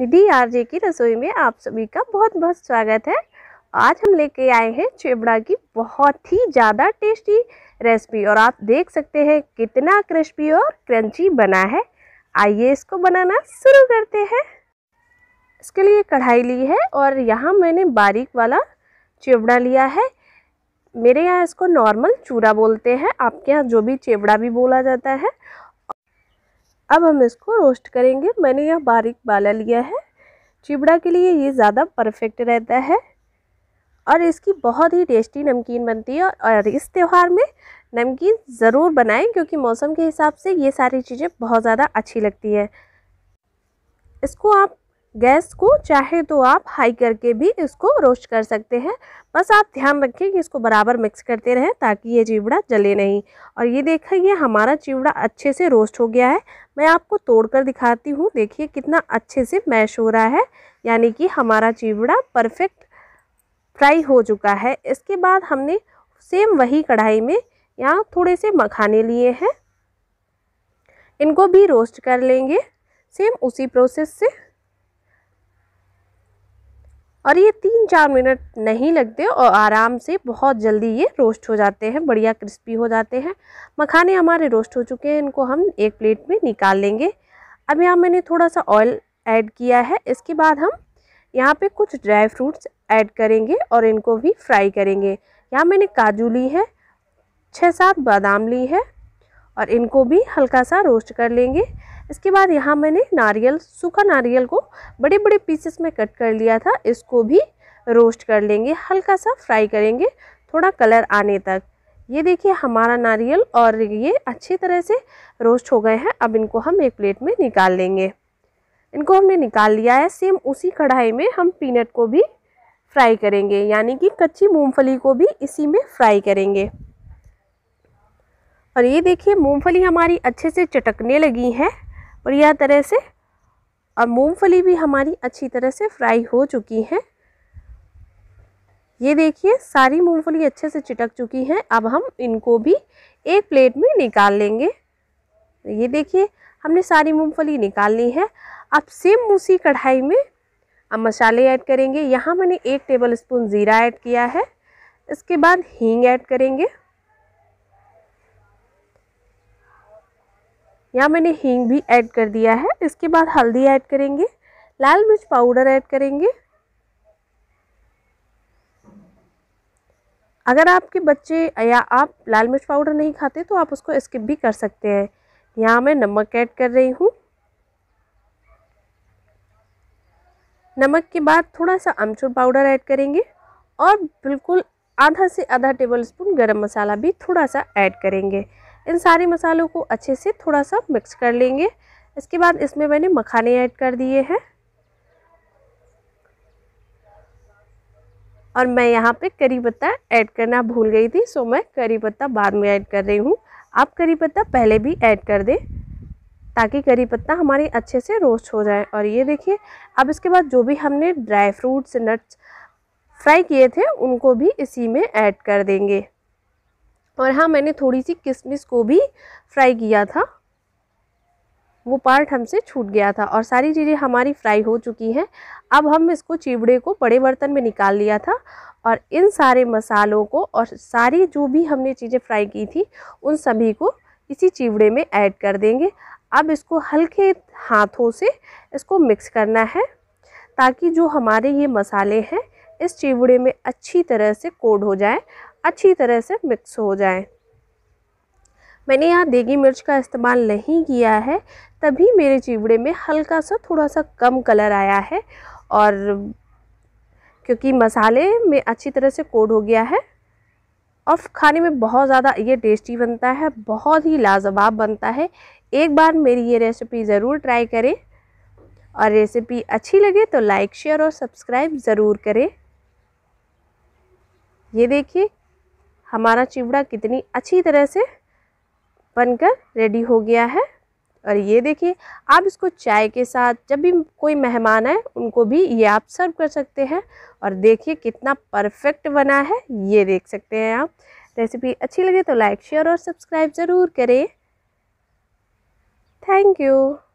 निधि RJ की रसोई में आप सभी का बहुत बहुत स्वागत है आज हम लेके आए हैं चिबड़ा की बहुत ही ज़्यादा टेस्टी रेसिपी और आप देख सकते हैं कितना क्रिस्पी और क्रंची बना है आइए इसको बनाना शुरू करते हैं इसके लिए कढ़ाई ली है और यहाँ मैंने बारीक वाला चिवड़ा लिया है मेरे यहाँ इसको नॉर्मल चूरा बोलते हैं आपके यहाँ जो भी चिवड़ा भी बोला जाता है अब हम इसको रोस्ट करेंगे मैंने यहाँ बारीक बाला लिया है चिबड़ा के लिए ये ज़्यादा परफेक्ट रहता है और इसकी बहुत ही टेस्टी नमकीन बनती है और इस त्यौहार में नमकीन ज़रूर बनाएं क्योंकि मौसम के हिसाब से ये सारी चीज़ें बहुत ज़्यादा अच्छी लगती है इसको आप गैस को चाहे तो आप हाई करके भी इसको रोस्ट कर सकते हैं बस आप ध्यान रखें कि इसको बराबर मिक्स करते रहें ताकि ये चिवड़ा जले नहीं और ये देखिए हमारा चिवड़ा अच्छे से रोस्ट हो गया है मैं आपको तोड़कर दिखाती हूँ देखिए कितना अच्छे से मैश हो रहा है यानी कि हमारा चिवड़ा परफेक्ट फ्राई हो चुका है इसके बाद हमने सेम वही कढ़ाई में यहाँ थोड़े से मखाने लिए हैं इनको भी रोस्ट कर लेंगे सेम उसी प्रोसेस से और ये तीन चार मिनट नहीं लगते और आराम से बहुत जल्दी ये रोस्ट हो जाते हैं बढ़िया क्रिस्पी हो जाते हैं मखाने हमारे रोस्ट हो चुके हैं इनको हम एक प्लेट में निकाल लेंगे अब यहाँ मैंने थोड़ा सा ऑयल ऐड किया है इसके बाद हम यहाँ पे कुछ ड्राई फ्रूट्स ऐड करेंगे और इनको भी फ्राई करेंगे यहाँ मैंने काजू ली है छः सात बादाम ली है और इनको भी हल्का सा रोस्ट कर लेंगे इसके बाद यहाँ मैंने नारियल सूखा नारियल को बड़े बड़े पीसेस में कट कर लिया था इसको भी रोस्ट कर लेंगे हल्का सा फ्राई करेंगे थोड़ा कलर आने तक ये देखिए हमारा नारियल और ये अच्छी तरह से रोस्ट हो गए हैं अब इनको हम एक प्लेट में निकाल लेंगे इनको हमने निकाल लिया है सेम उसी कढ़ाई में हम पीनट को भी फ्राई करेंगे यानी कि कच्ची मूंगफली को भी इसी में फ्राई करेंगे और ये देखिए मूंगफली हमारी अच्छे से चटकने लगी हैं बढ़िया तरह से और मूंगफली भी हमारी अच्छी तरह से फ्राई हो चुकी हैं ये देखिए सारी मूंगफली अच्छे से चिटक चुकी हैं अब हम इनको भी एक प्लेट में निकाल लेंगे ये देखिए हमने सारी मूंगफली निकाल ली है अब सेम उसी कढ़ाई में अब मसाले ऐड करेंगे यहाँ मैंने एक टेबल स्पून ज़ीरा ऐड किया है इसके बाद हींग ऐड करेंगे यहाँ मैंने हींग भी ऐड कर दिया है इसके बाद हल्दी ऐड करेंगे लाल मिर्च पाउडर ऐड करेंगे अगर आपके बच्चे या आप लाल मिर्च पाउडर नहीं खाते तो आप उसको स्किप भी कर सकते हैं यहाँ मैं नमक ऐड कर रही हूँ नमक के बाद थोड़ा सा अमचूर पाउडर ऐड करेंगे और बिल्कुल आधा से आधा टेबल स्पून गर्म मसाला भी थोड़ा सा ऐड करेंगे इन सारे मसालों को अच्छे से थोड़ा सा मिक्स कर लेंगे इसके बाद इसमें मैंने मखाने ऐड कर दिए हैं और मैं यहाँ पे करी पत्ता ऐड करना भूल गई थी सो मैं करी पत्ता बाद में ऐड कर रही हूँ आप करी पत्ता पहले भी ऐड कर दें ताकि करी पत्ता हमारे अच्छे से रोस्ट हो जाए और ये देखिए अब इसके बाद जो भी हमने ड्राई फ्रूट्स नट्स फ्राई किए थे उनको भी इसी में ऐड कर देंगे और हाँ मैंने थोड़ी सी किसमिस को भी फ्राई किया था वो पार्ट हमसे छूट गया था और सारी चीज़ें हमारी फ्राई हो चुकी हैं अब हम इसको चिवड़े को बड़े बर्तन में निकाल लिया था और इन सारे मसालों को और सारी जो भी हमने चीज़ें फ्राई की थी उन सभी को इसी चिवड़े में ऐड कर देंगे अब इसको हल्के हाथों से इसको मिक्स करना है ताकि जो हमारे ये मसाले हैं इस चिवड़े में अच्छी तरह से कोड हो जाए अच्छी तरह से मिक्स हो जाए मैंने यहाँ देगी मिर्च का इस्तेमाल नहीं किया है तभी मेरे चिवड़े में हल्का सा थोड़ा सा कम कलर आया है और क्योंकि मसाले में अच्छी तरह से कोड हो गया है और खाने में बहुत ज़्यादा ये टेस्टी बनता है बहुत ही लाजवाब बनता है एक बार मेरी ये रेसिपी ज़रूर ट्राई करें और रेसिपी अच्छी लगे तो लाइक शेयर और सब्सक्राइब ज़रूर करें ये देखिए हमारा चिवड़ा कितनी अच्छी तरह से बनकर रेडी हो गया है और ये देखिए आप इसको चाय के साथ जब भी कोई मेहमान आए उनको भी ये आप सर्व कर सकते हैं और देखिए कितना परफेक्ट बना है ये देख सकते हैं आप रेसिपी अच्छी लगे तो लाइक शेयर और सब्सक्राइब ज़रूर करें थैंक यू